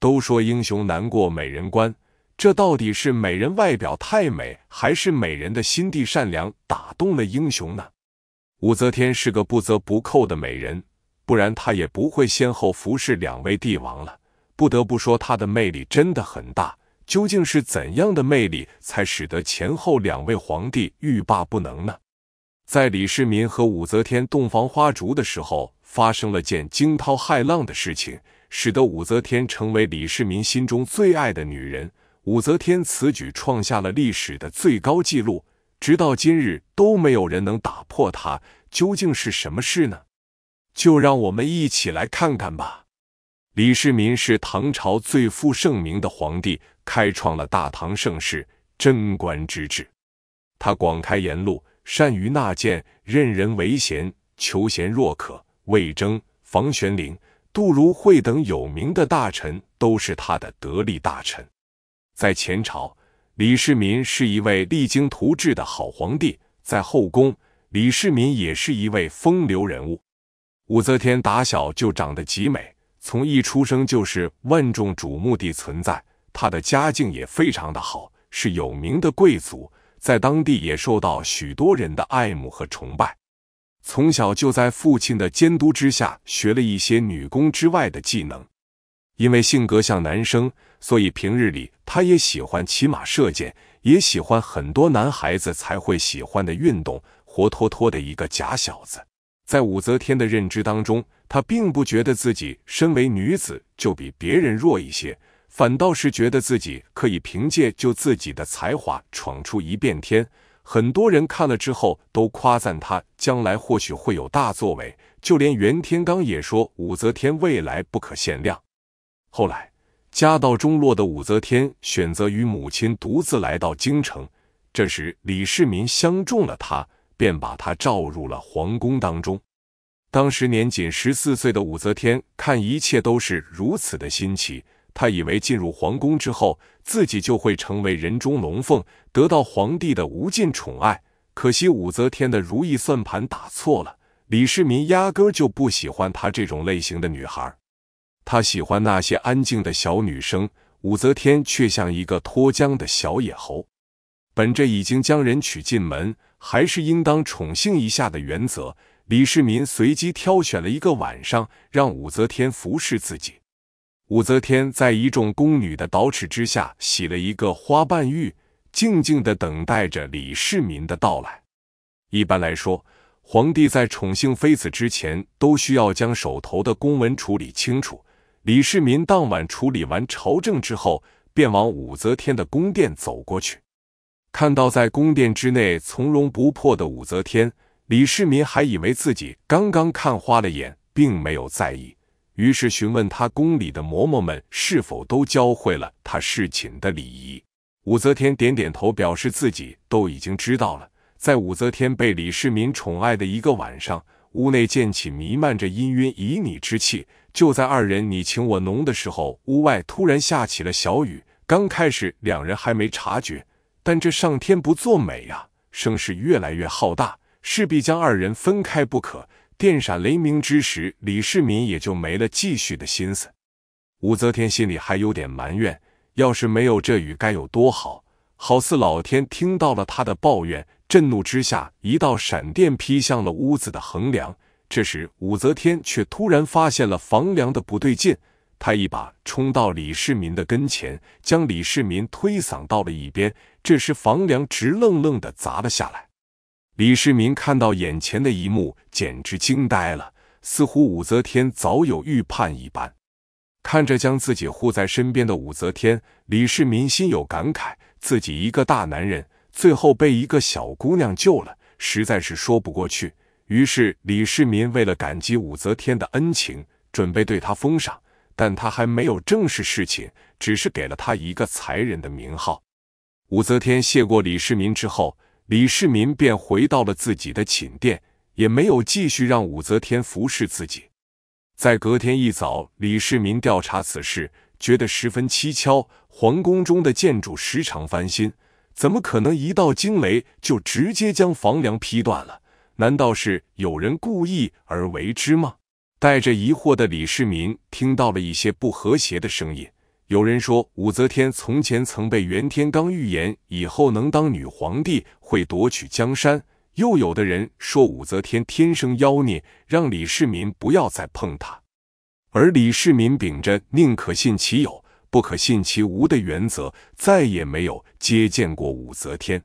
都说英雄难过美人关，这到底是美人外表太美，还是美人的心地善良打动了英雄呢？武则天是个不折不扣的美人，不然她也不会先后服侍两位帝王了。不得不说，她的魅力真的很大。究竟是怎样的魅力，才使得前后两位皇帝欲罢不能呢？在李世民和武则天洞房花烛的时候，发生了件惊涛骇浪的事情。使得武则天成为李世民心中最爱的女人。武则天此举创下了历史的最高纪录，直到今日都没有人能打破它。究竟是什么事呢？就让我们一起来看看吧。李世民是唐朝最负盛名的皇帝，开创了大唐盛世——贞观之治。他广开言路，善于纳谏，任人唯贤，求贤若渴。魏征、房玄龄。杜如晦等有名的大臣都是他的得力大臣。在前朝，李世民是一位励精图治的好皇帝；在后宫，李世民也是一位风流人物。武则天打小就长得极美，从一出生就是万众瞩目的存在。她的家境也非常的好，是有名的贵族，在当地也受到许多人的爱慕和崇拜。从小就在父亲的监督之下学了一些女工之外的技能，因为性格像男生，所以平日里他也喜欢骑马射箭，也喜欢很多男孩子才会喜欢的运动，活脱脱的一个假小子。在武则天的认知当中，她并不觉得自己身为女子就比别人弱一些，反倒是觉得自己可以凭借就自己的才华闯出一片天。很多人看了之后都夸赞他，将来或许会有大作为。就连袁天罡也说武则天未来不可限量。后来家道中落的武则天选择与母亲独自来到京城，这时李世民相中了她，便把她召入了皇宫当中。当时年仅十四岁的武则天看一切都是如此的新奇。他以为进入皇宫之后，自己就会成为人中龙凤，得到皇帝的无尽宠爱。可惜武则天的如意算盘打错了，李世民压根就不喜欢她这种类型的女孩。他喜欢那些安静的小女生，武则天却像一个脱缰的小野猴。本着已经将人娶进门，还是应当宠幸一下的原则，李世民随机挑选了一个晚上，让武则天服侍自己。武则天在一众宫女的捯饬之下洗了一个花瓣浴，静静的等待着李世民的到来。一般来说，皇帝在宠幸妃子之前都需要将手头的公文处理清楚。李世民当晚处理完朝政之后，便往武则天的宫殿走过去。看到在宫殿之内从容不迫的武则天，李世民还以为自己刚刚看花了眼，并没有在意。于是询问他宫里的嬷嬷们是否都教会了他侍寝的礼仪。武则天点点头，表示自己都已经知道了。在武则天被李世民宠爱的一个晚上，屋内渐起弥漫着氤氲旖旎之气。就在二人你情我浓的时候，屋外突然下起了小雨。刚开始两人还没察觉，但这上天不作美呀，声势越来越浩大，势必将二人分开不可。电闪雷鸣之时，李世民也就没了继续的心思。武则天心里还有点埋怨，要是没有这雨该有多好。好似老天听到了他的抱怨，震怒之下，一道闪电劈向了屋子的横梁。这时，武则天却突然发现了房梁的不对劲，她一把冲到李世民的跟前，将李世民推搡到了一边。这时，房梁直愣愣地砸了下来。李世民看到眼前的一幕，简直惊呆了，似乎武则天早有预判一般。看着将自己护在身边的武则天，李世民心有感慨：自己一个大男人，最后被一个小姑娘救了，实在是说不过去。于是，李世民为了感激武则天的恩情，准备对她封赏，但他还没有正式事情，只是给了她一个才人的名号。武则天谢过李世民之后。李世民便回到了自己的寝殿，也没有继续让武则天服侍自己。在隔天一早，李世民调查此事，觉得十分蹊跷。皇宫中的建筑时常翻新，怎么可能一道惊雷就直接将房梁劈断了？难道是有人故意而为之吗？带着疑惑的李世民听到了一些不和谐的声音。有人说，武则天从前曾被袁天罡预言以后能当女皇帝，会夺取江山。又有的人说，武则天天生妖孽，让李世民不要再碰她。而李世民秉着“宁可信其有，不可信其无”的原则，再也没有接见过武则天。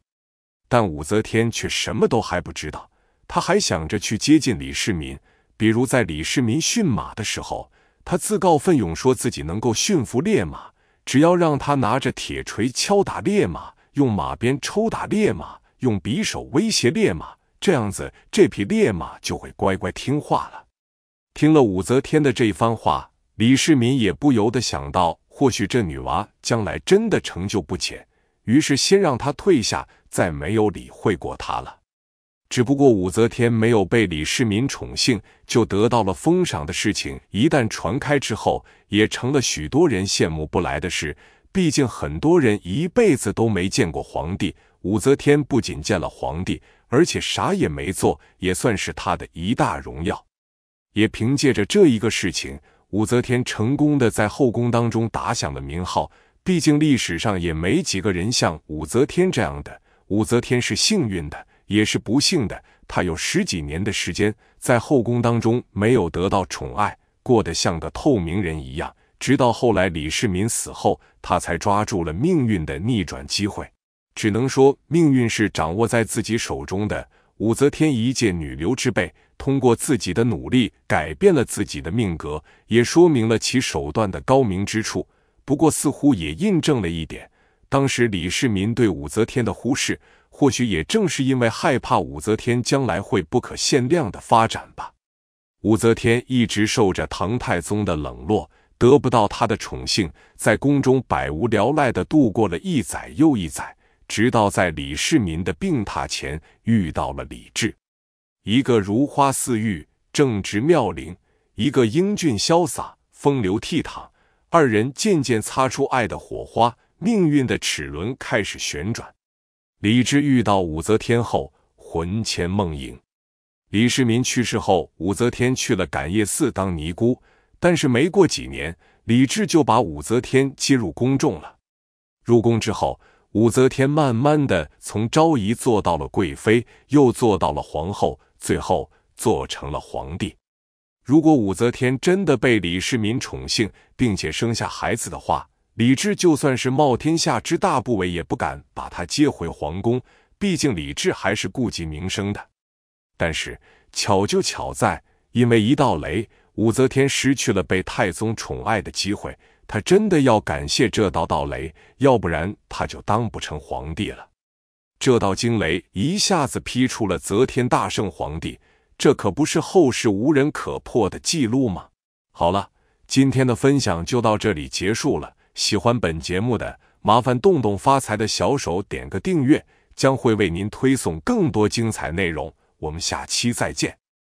但武则天却什么都还不知道，她还想着去接近李世民，比如在李世民驯马的时候。他自告奋勇说，自己能够驯服烈马，只要让他拿着铁锤敲打烈马，用马鞭抽打烈马，用匕首威胁烈马，这样子这匹烈马就会乖乖听话了。听了武则天的这番话，李世民也不由得想到，或许这女娃将来真的成就不浅，于是先让她退下，再没有理会过她了。只不过武则天没有被李世民宠幸，就得到了封赏的事情，一旦传开之后，也成了许多人羡慕不来的事。毕竟很多人一辈子都没见过皇帝，武则天不仅见了皇帝，而且啥也没做，也算是她的一大荣耀。也凭借着这一个事情，武则天成功的在后宫当中打响了名号。毕竟历史上也没几个人像武则天这样的，武则天是幸运的。也是不幸的，她有十几年的时间在后宫当中没有得到宠爱，过得像个透明人一样。直到后来李世民死后，她才抓住了命运的逆转机会。只能说，命运是掌握在自己手中的。武则天一介女流之辈，通过自己的努力改变了自己的命格，也说明了其手段的高明之处。不过，似乎也印证了一点：当时李世民对武则天的忽视。或许也正是因为害怕武则天将来会不可限量的发展吧。武则天一直受着唐太宗的冷落，得不到他的宠幸，在宫中百无聊赖地度过了一载又一载，直到在李世民的病榻前遇到了李治。一个如花似玉、正值妙龄，一个英俊潇洒、风流倜傥，二人渐渐擦出爱的火花，命运的齿轮开始旋转。李治遇到武则天后，魂牵梦萦。李世民去世后，武则天去了感业寺当尼姑，但是没过几年，李治就把武则天接入宫中了。入宫之后，武则天慢慢的从昭仪做到了贵妃，又做到了皇后，最后做成了皇帝。如果武则天真的被李世民宠幸，并且生下孩子的话，李治就算是冒天下之大不韪，也不敢把他接回皇宫。毕竟李治还是顾及名声的。但是巧就巧在，因为一道雷，武则天失去了被太宗宠爱的机会。她真的要感谢这道道雷，要不然她就当不成皇帝了。这道惊雷一下子劈出了则天大圣皇帝，这可不是后世无人可破的记录吗？好了，今天的分享就到这里结束了。喜欢本节目的，麻烦动动发财的小手，点个订阅，将会为您推送更多精彩内容。我们下期再见。